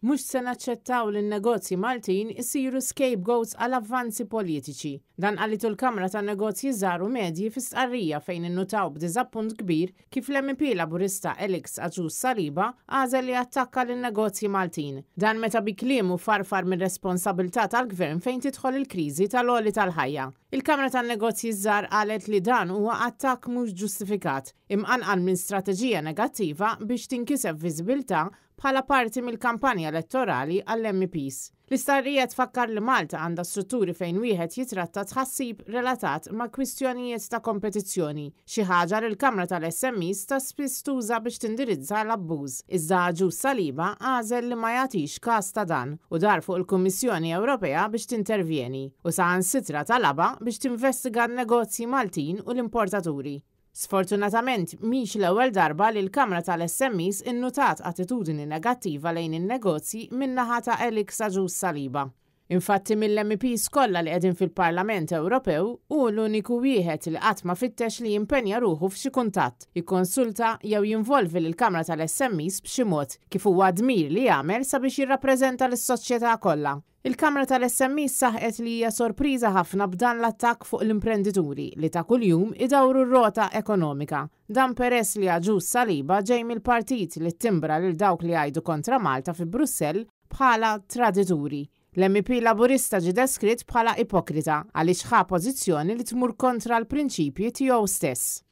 Mux se naċċettaw l negozji Maltin isiru scapegoats għal avvanzi politiċi. Dan għalitu l-Kamra ta' negozji żaru medji fi stqarrija fejn innutaw b'diżappunt kbir kif l-MP laburista Elix Aġus Sariba għażel li attakka l-negozji Maltin. Dan meta bikliemu farfar mir responsabilità tal-gvern fejn tidħol il-kriżi tal-oli tal-ħajja. Il-Kamra ta' negozji żar għalet li dan huwa attakk mhux ġustifikat imqanqan minn strateġija negattiva biex tinkiseb viżibilità bħala parti mill-kampanja elettorali għall-MPs. L-istarrija tfakkar li Malta għandha strutturi fejn wieħed jitratta tħassib relatat ma' kwistjonijiet ta' kompetizzjoni, xi ħaġa li l-Kamra tal-SMIs ta' spiss tuża biex tindirizza l-abbuż. Iżda ġus saliba għażel li ma jagħtix każ ta' dan u dar fuq il-Kummissjoni Ewropea biex tintervjeni u sa' sitra tal-aba biex tinvestiga n-negozji Maltin u l-importaturi. Sfortunatament, miex l-ewwel darba li l-Kamra tal-SMIs innutat attitudini negattiva lejn in-negozji minna ħata ta' Elik Saġus Saliba. Infatti mill-MPs kollha li qegħdin fil-Parlament Ewropew u l-uniku wieħed li qatt ma fittex li jimpenja ruħu f'xi kuntatt, jikkonsulta jew jinvolvi lil Kamra tal-SMEs b'xi mod kif huwa dmir li jagħmel sabiex jirrappreżenta lis-soċjetà kollha. Il-Kamra tal-SMEs saħet li hija sorpriża ħafna b'dan l-attakk fuq l-imprenditori li ta' kuljum idawru r-rota ekonomika. Dan peress li għaġus saliba ġej mill-partit li timbra lil dawk li għajdu kontra Malta fi Brussell bħala tradituri L-MP Laburista ġi deskritt bħala ipokrita għaliex ħa pozizjoni li tmur kontra l-prinċipji tiegħu stess.